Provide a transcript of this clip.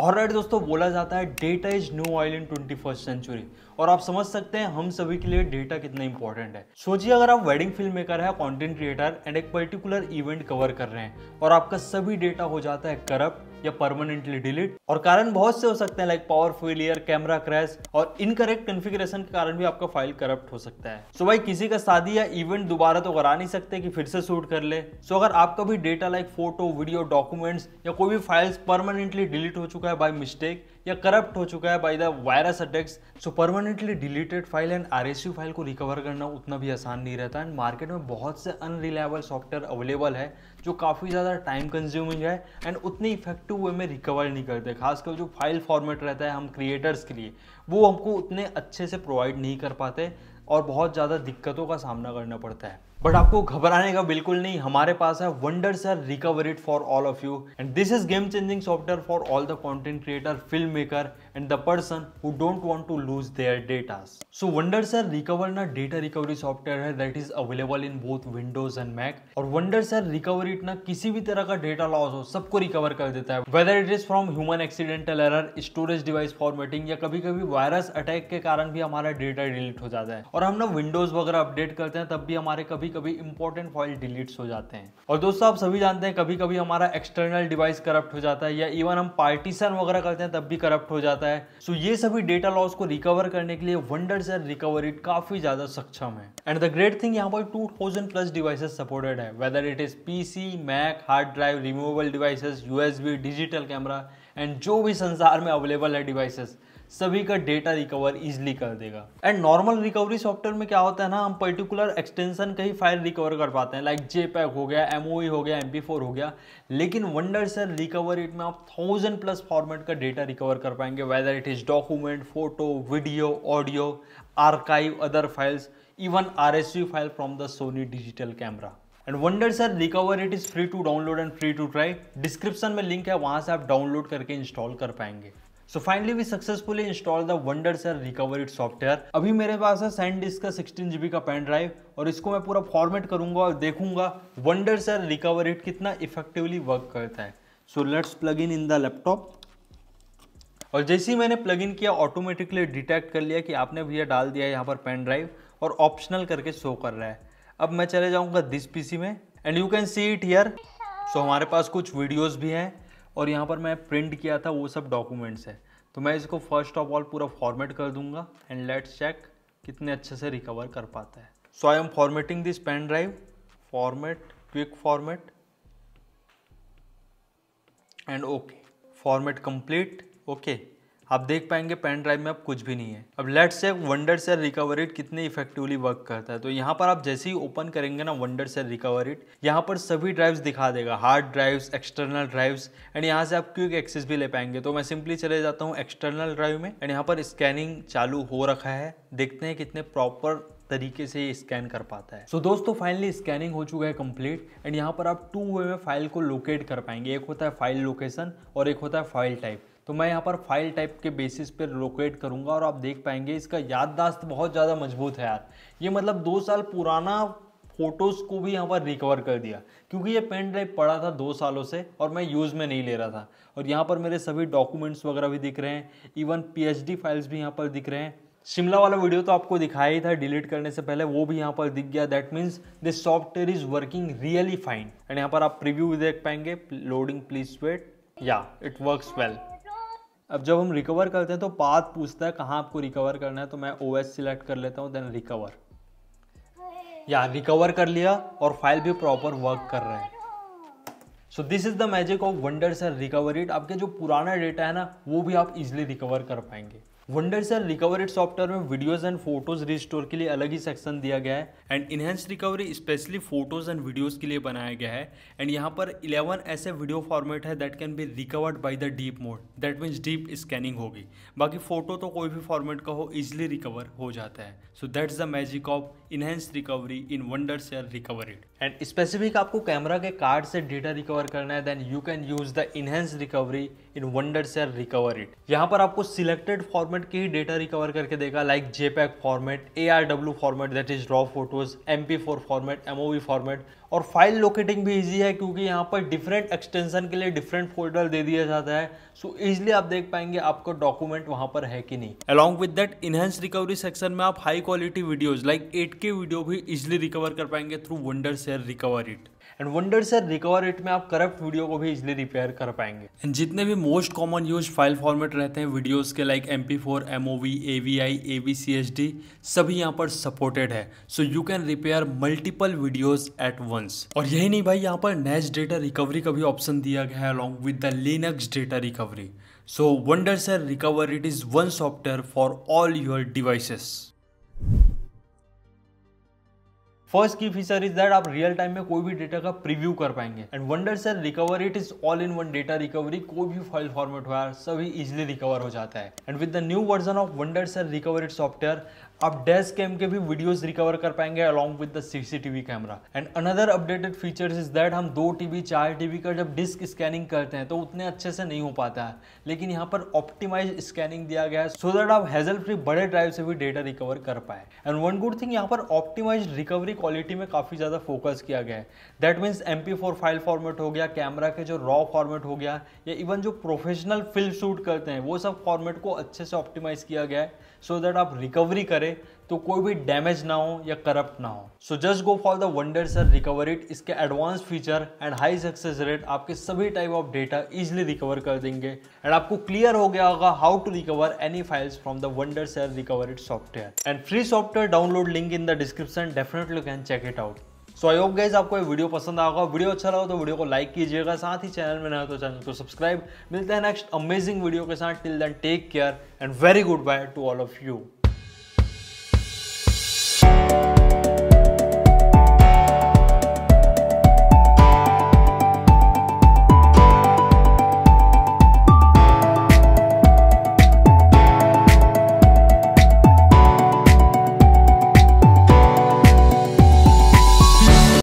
और राइट दोस्तों बोला जाता है data is new oil in twenty first century और आप समझ सकते हैं हम सभी के लिए डेटा कितना इंपॉर्टेंट है सोचिए अगर आप वेडिंग फिल्म मेकर है कंटेंट क्रिएटर एंड एक पर्टिकुलर इवेंट कवर कर रहे हैं और आपका सभी डेटा हो जाता है करप्ट या परमानेंटली डिलीट और कारण बहुत से हो सकते हैं like power failure camera crash और इनकरेक्ट कन्फिग्रेशन के कारण भी आपका फाइल करप्ट हो सकता है सो so भाई किसी का शादी या इवेंट दोबारा तो करा नहीं सकते कि फिर से शूट कर ले सो so अगर आपका भी data like photo video documents या कोई भी फाइल्स परमानेंटली डिलीट हो चुका है बाई मिस्टेक या करप्ट हो चुका है by the virus attacks so permanently deleted file and or file को रिकवर करना उतना भी आसान नहीं रहता एंड मार्केट में बहुत से अनरिलायबल सॉफ्टवेयर अवेलेबल है जो काफ़ी ज़्यादा टाइम कंज्यूमिंग है एंड उतने इफेक्टिव वे में रिकवर नहीं करते खासकर जो फाइल फॉर्मेट रहता है हम क्रिएटर्स के लिए वो हमको उतने अच्छे से प्रोवाइड नहीं कर पाते और बहुत ज़्यादा दिक्कतों का सामना करना पड़ता है बट आपको घबराने का बिल्कुल नहीं हमारे पास है Wondershare Recoverit for all of you and this is game changing software for all the content creator film maker and the person who don't want to lose their data so Wondershare recover ना data recovery software है that is available in both Windows and Mac और Wondershare Recoverit ना किसी भी तरह का data loss हो सबको रिकवर कर देता है whether it is from human accidental error storage device formatting या कभी कभी वायरस अटैक के कारण भी हमारा डेटा डिलीट हो जाता है और हम ना विंडोज वगैरह अपडेट करते हैं तब भी हमारे कभी कभी कभी इंपॉर्टेंट फाइल डिलीट्स हो जाते हैं और दोस्तों आप सभी जानते हैं कभी कभी हमारा एक्सटर्नल डिवाइस करप्ट हो जाता है या इवन हम पार्टीशन वगैरह करते हैं तब भी करप्ट हो जाता है सो ये सभी डेटा लॉस को रिकवर करने के लिए वंडर से रिकवरी काफी ज्यादा सक्षम है एंड द ग्रेट थिंग यहाँ पर two thousand plus devices supported है whether it is PC Mac hard drive removable devices USB digital camera and जो भी संसार में अवेलेबल है डिवाइसेस सभी का डेटा रिकवर इजिली कर देगा एंड नॉर्मल रिकवरी सॉफ्टवेयर में क्या होता है ना हम पर्टिकुलर एक्सटेंशन का ही फाइल रिकवर कर पाते हैं लाइक जे हो गया एम e हो गया एम हो गया लेकिन वंडर सर रिकवर इट में आप थाउजेंड प्लस फॉर्मेट का डेटा रिकवर कर पाएंगे whether it is document photo video audio archive other files even or file from the Sony digital camera and Wondershare Recoverit is free to download and free to try description में link है वहां से आप download करके install कर पाएंगे so finally we successfully install the Wondershare recovery software अभी मेरे पास है सैंड डिस्क का सिक्सटीन जीबी का पेन ड्राइव और इसको मैं पूरा फॉर्मेट करूंगा और देखूंगा वंडर सर रिकवरी कितना इफेक्टिवली वर्क करता है so let's plug in in the laptop और जैसे ही मैंने प्लग इन किया ऑटोमेटिकली डिटेक्ट कर लिया कि आपने भैया डाल दिया है यहाँ पर पेन ड्राइव और ऑप्शनल करके शो कर रहा है अब मैं चले जाऊँगा दिस पीसी में and you can see it here so हमारे पास कुछ वीडियोज़ भी हैं और यहाँ पर मैं प्रिंट किया था वो सब डॉक्यूमेंट्स है तो मैं इसको फर्स्ट ऑफ ऑल पूरा फॉर्मेट कर दूंगा एंड लेट्स चेक कितने अच्छे से रिकवर कर पाता है so I am formatting this pen drive format quick format and okay format complete okay आप देख पाएंगे पेन ड्राइव में अब कुछ भी नहीं है अब let's Wondershare Recoverit कितने इफेक्टिवली वर्क करता है तो यहाँ पर आप जैसे ही ओपन करेंगे ना वंडर सेल रिकवर इट यहाँ पर सभी ड्राइव्स दिखा देगा hard drives external drives and यहाँ से आप क्यूक एक्सेस भी ले पाएंगे तो मैं सिंपली चले जाता हूँ एक्सटर्नल ड्राइव में एंड यहाँ पर स्कैनिंग चालू हो रखा है देखते हैं कितने प्रॉपर तरीके से ये स्कैन कर पाता है सो so, दोस्तों फाइनली स्कैनिंग हो चुका है कंप्लीट एंड यहाँ पर आप टू वे में फाइल को लोकेट कर पाएंगे एक होता है फाइल लोकेशन और एक होता है फाइल टाइप तो मैं यहाँ पर फाइल टाइप के बेसिस पर लोकेट करूँगा और आप देख पाएंगे इसका याददाश्त बहुत ज़्यादा मजबूत है यार ये मतलब दो साल पुराना फ़ोटोज़ को भी यहाँ पर रिकवर कर दिया क्योंकि ये पेन ड्राइव पड़ा था दो सालों से और मैं यूज़ में नहीं ले रहा था और यहाँ पर मेरे सभी डॉक्यूमेंट्स वगैरह भी दिख रहे हैं इवन पीएचडी फाइल्स भी यहाँ पर दिख रहे हैं शिमला वाला वीडियो तो आपको दिखाया ही था डिलीट करने से पहले वो भी यहाँ पर दिख गया that means this software is working really fine and यहाँ पर आप प्रिव्यू भी देख पाएंगे लोडिंग प्लीज वेट या इट वर्क्स वेल अब जब हम रिकवर करते हैं तो पाथ पूछता है कहाँ आपको रिकवर करना है तो मैं ओ एस सिलेक्ट कर लेता हूँ देन रिकवर या रिकवर कर लिया और फाइल भी प्रॉपर वर्क कर रहे हैं so this is the magic of Wondershare recovery आपके जो पुराना डेटा है ना वो भी आप इजिली रिकवर कर पाएंगे वंडर सर रिकवरी सॉफ्टवेयर में वीडियोज एंड फोटोज रिस्टोर के लिए अलग ही सेक्शन दिया गया है and enhance recovery specially photos and videos के लिए बनाया गया है एंड यहाँ पर 11 ऐसे वीडियो फॉर्मेट है that can be recovered by the deep mode that means deep scanning होगी बाकी फोटो तो कोई भी फॉर्मेट का हो इजिली रिकवर हो जाता है so that's the magic of enhance recovery in Wondershare Recoverit and specific आपको कैमरा के कार्ड से डेटा रिकवर करना है then you can use the enhance recovery in Wondershare Recoverit यहाँ पर आपको सिलेक्टेड फॉर्मेट फॉर्मेट के ही data recover करके देखा like JPEG format A format that is raw photos M format M format और file locating भी easy है क्योंकि यहाँ पर डिफरेंट एक्सटेंशन के लिए डिफरेंट फोल्डर दे दिया जाता है सो so, इजिली आप देख पाएंगे आपका डॉक्यूमेंट वहाँ पर है कि नहीं along with that enhance recovery section में आप high quality videos like eight K video भी इजिली रिकवर कर पाएंगे through Wondershare Recoverit and Wondershare Recoverit में आप करप्ट वीडियो को भी इजिली रिपेयर कर पाएंगे एंड जितने भी most common use file format रहते हैं वीडियोस के like M P four M O V A V I A V C H D सभी यहाँ पर सपोर्टेड है so you can repair multiple videos at one performance और यही नहीं भाई यहाँ पर नेस्ट डेटा रिकवरी का भी ऑप्शन दिया गया है along with the Linux data recovery so Wondershare Recoverit is one software for all your devices first key feature is that आप रियल टाइम में कोई भी डेटा का प्रीव्यू कर पाएंगे and Wondershare Recoverit is all in one data recovery कोई भी file format हो यार सभी इजिली रिकवर हो जाता है and with the new version of Wondershare recovery software आप डेस्क कैम के भी वीडियोस रिकवर कर पाएंगे along with the CCTV camera and another updated features is that हम दो टीबी चार टीबी का जब डिस्क स्कैनिंग करते हैं तो उतने अच्छे से नहीं हो पाता है लेकिन यहाँ पर ऑप्टिमाइज स्कैनिंग दिया गया है सो दैट आप हेजल फ्री बड़े ड्राइव से भी डेटा रिकवर कर पाए एंड वन गुड थिंग यहाँ पर ऑप्टिमाइज रिकवरी क्वालिटी में काफ़ी ज़्यादा फोकस किया गया है that means M P four file format हो गया कैमरा के जो रॉ फॉर्मेट हो गया या इवन जो प्रोफेशनल फिल्म शूट करते हैं वो सब फॉर्मेट को अच्छे से ऑप्टिमाइज़ किया गया है सो so दैट आप रिकवरी करें तो कोई भी डैमेज ना हो या करप्ट ना हो so just go for the Wondershare Recoverit इसके advance feature and high success rate आपके सभी type of data easily recover कर देंगे एंड आपको क्लियर हो गया होगा how to recover any files from the Wondershare Recoverit software and free software download link in the description definitely can check it out so I hope guys आपको ये video पसंद आएगा video अच्छा लगा तो video को like कीजिएगा साथ ही चैनल में नया तो चैनल को सब्सक्राइब मिलते हैं नेक्स्ट अमेजिंग वीडियो के साथ till then take care and very goodbye to all of you